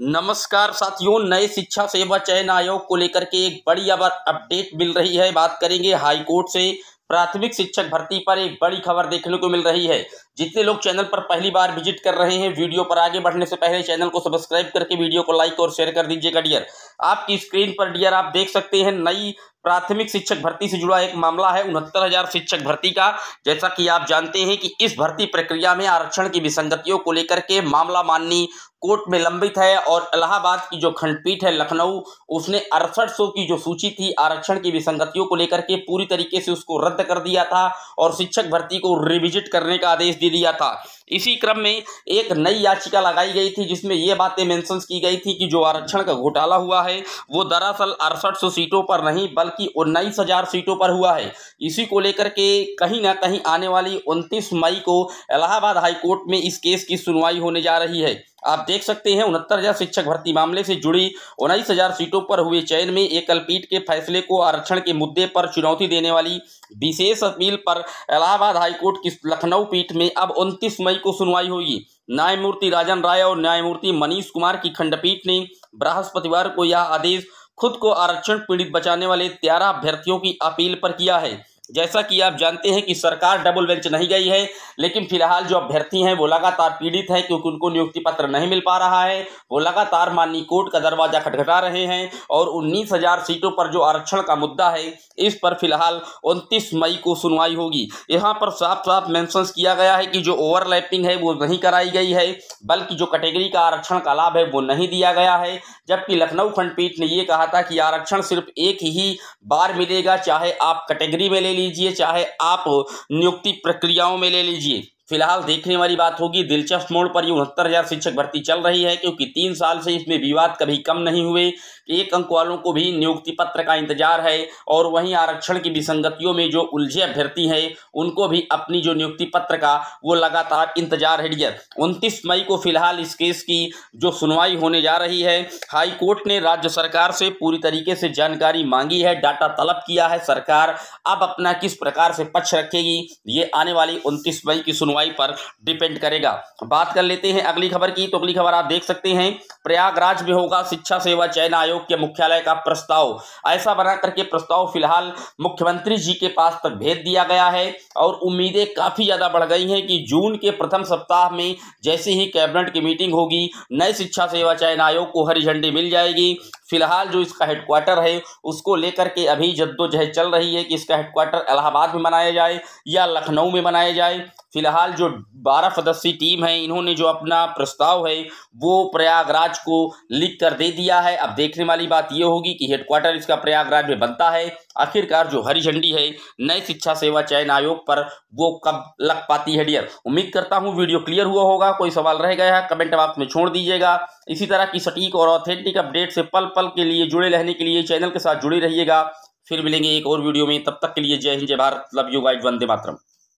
नमस्कार साथियों नए शिक्षा सेवा चयन आयोग को लेकर के एक बड़ी अब अपडेट मिल रही है बात करेंगे हाईकोर्ट से प्राथमिक शिक्षक भर्ती पर एक बड़ी खबर देखने को मिल रही है जितने लोग चैनल पर पहली बार विजिट कर रहे हैं वीडियो पर आगे बढ़ने से पहले चैनल को सब्सक्राइब करके वीडियो को लाइक और शेयर कर दीजिएगा डियर आपकी स्क्रीन पर डियर आप देख सकते हैं नई प्राथमिक शिक्षक भर्ती से जुड़ा एक मामला है उनहत्तर हजार शिक्षक भर्ती का जैसा कि आप जानते हैं कि इस भर्ती प्रक्रिया में आरक्षण की विसंगतियों को लेकर के मामला माननी कोर्ट में लंबित है और इलाहाबाद की जो खंडपीठ है लखनऊ उसने अड़सठ सौ की जो सूची थी आरक्षण की विसंगतियों को लेकर के पूरी तरीके से उसको रद्द कर दिया था और शिक्षक भर्ती को रिविजिट करने का आदेश दिया भी दिया था इसी क्रम में एक नई याचिका लगाई गई थी जिसमें ये बातें मैंशंस की गई थी कि जो आरक्षण का घोटाला हुआ है वो दरअसल अड़सठ सीटों पर नहीं बल्कि उन्नीस हजार सीटों पर हुआ है इसी को लेकर के कहीं ना कहीं आने वाली उनतीस मई को इलाहाबाद हाईकोर्ट में इस केस की सुनवाई होने जा रही है आप देख सकते हैं उनहत्तर हजार शिक्षक भर्ती मामले से जुड़ी उन्नीस हजार सीटों पर हुए चयन में एकलपीठ के फैसले को आरक्षण के मुद्दे पर चुनौती देने वाली विशेष अपील पर इलाहाबाद हाईकोर्ट की लखनऊ पीठ में अब 29 मई को सुनवाई होगी न्यायमूर्ति राजन राय और न्यायमूर्ति मनीष कुमार की खंडपीठ ने बृहस्पतिवार को यह आदेश खुद को आरक्षण पीड़ित बचाने वाले तेरह अभ्यर्थियों की अपील पर किया है जैसा कि आप जानते हैं कि सरकार डबल बेंच नहीं गई है लेकिन फिलहाल जो अभ्यर्थी हैं वो लगातार पीड़ित हैं क्योंकि उनको नियुक्ति पत्र नहीं मिल पा रहा है वो लगातार माननीय कोर्ट का दरवाजा खटखटा रहे हैं और उन्नीस हजार सीटों पर जो आरक्षण का मुद्दा है इस पर फिलहाल उनतीस मई को सुनवाई होगी यहाँ पर साफ साफ मैंसन्स किया गया है कि जो ओवरलैपिंग है वो नहीं कराई गई है बल्कि जो कैटेगरी का आरक्षण का लाभ है वो नहीं दिया गया है जबकि लखनऊ खंडपीठ ने ये कहा था कि आरक्षण सिर्फ एक ही बार मिलेगा चाहे आप कैटेगरी में लीजिए चाहे आप नियुक्ति प्रक्रियाओं में ले लीजिए फिलहाल देखने वाली बात होगी दिलचस्प मोड़ पर ये उनहत्तर हजार शिक्षक भर्ती चल रही है क्योंकि तीन साल से इसमें विवाद कभी कम नहीं हुए एक अंक वालों को भी नियुक्ति पत्र का इंतजार है और वहीं आरक्षण की विसंगतियों में जो उलझे अभ्यर्थी हैं उनको भी अपनी जो नियुक्ति पत्र का वो लगातार इंतजार है डियर उनतीस मई को फिलहाल इस केस की जो सुनवाई होने जा रही है हाईकोर्ट ने राज्य सरकार से पूरी तरीके से जानकारी मांगी है डाटा तलब किया है सरकार अब अपना किस प्रकार से पक्ष रखेगी ये आने वाली उनतीस मई की सुनवाई सुनवाई पर डिपेंड करेगा बात कर लेते हैं अगली खबर की तो अगली खबर आप देख सकते हैं प्रयागराज में होगा शिक्षा सेवा चयन आयोग के मुख्यालय का प्रस्ताव ऐसा बना करके प्रस्ताव फिलहाल मुख्यमंत्री जी के पास तक भेज दिया गया है और उम्मीदें काफ़ी ज़्यादा बढ़ गई हैं कि जून के प्रथम सप्ताह में जैसे ही कैबिनेट की मीटिंग होगी नए शिक्षा सेवा चयन आयोग को हरी झंडी मिल जाएगी फिलहाल जो इसका हेडक्वार्टर है उसको लेकर के अभी जद्दोजहद चल रही है कि इसका हेडक्वार्टर इलाहाबाद में मनाया जाए या लखनऊ में मनाया जाए फिलहाल जो बारह सदस्यीय टीम है इन्होंने जो अपना प्रस्ताव है वो प्रयागराज को लिख कर दे दिया है अब देखने वाली बात ये होगी कि हेडक्वार्टर इसका प्रयागराज में बनता है आखिरकार जो हरी झंडी है नए शिक्षा सेवा चयन आयोग पर वो कब लग पाती है डियर उम्मीद करता हूँ वीडियो क्लियर हुआ होगा कोई सवाल रह गया है कमेंट बॉक्स में छोड़ दीजिएगा इसी तरह की सटीक और ऑथेंटिक अपडेट से पल पल के लिए जुड़े रहने के लिए चैनल के साथ जुड़े रहिएगा फिर मिलेंगे एक और वीडियो में तब तक के लिए जय हिंद जय भारत लव यू गाइड वंदे मातरम